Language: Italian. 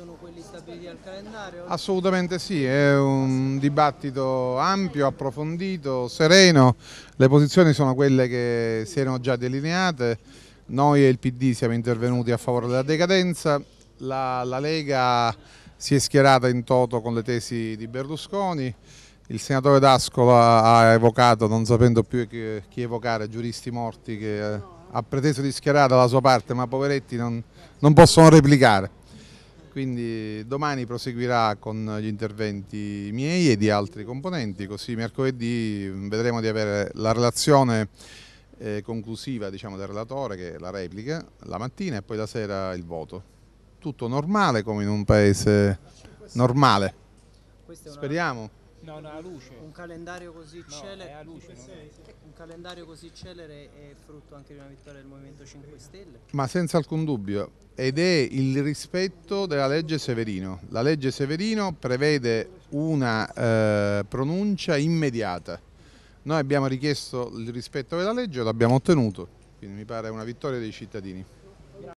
sono quelli stabiliti al calendario? Assolutamente sì, è un dibattito ampio, approfondito, sereno, le posizioni sono quelle che si erano già delineate, noi e il PD siamo intervenuti a favore della decadenza, la, la Lega si è schierata in toto con le tesi di Berlusconi, il senatore D'Ascola ha evocato, non sapendo più chi, chi evocare, giuristi morti che ha preteso di schierare dalla sua parte, ma poveretti non, non possono replicare quindi domani proseguirà con gli interventi miei e di altri componenti, così mercoledì mm, vedremo di avere la relazione eh, conclusiva diciamo, del relatore, che è la replica, la mattina e poi la sera il voto. Tutto normale come in un paese normale. Speriamo. No, no, un calendario così no, Luce, un calendario così celere è frutto anche di una vittoria del Movimento 5 Stelle? Ma senza alcun dubbio ed è il rispetto della legge Severino. La legge Severino prevede una eh, pronuncia immediata. Noi abbiamo richiesto il rispetto della legge, e l'abbiamo ottenuto, quindi mi pare una vittoria dei cittadini.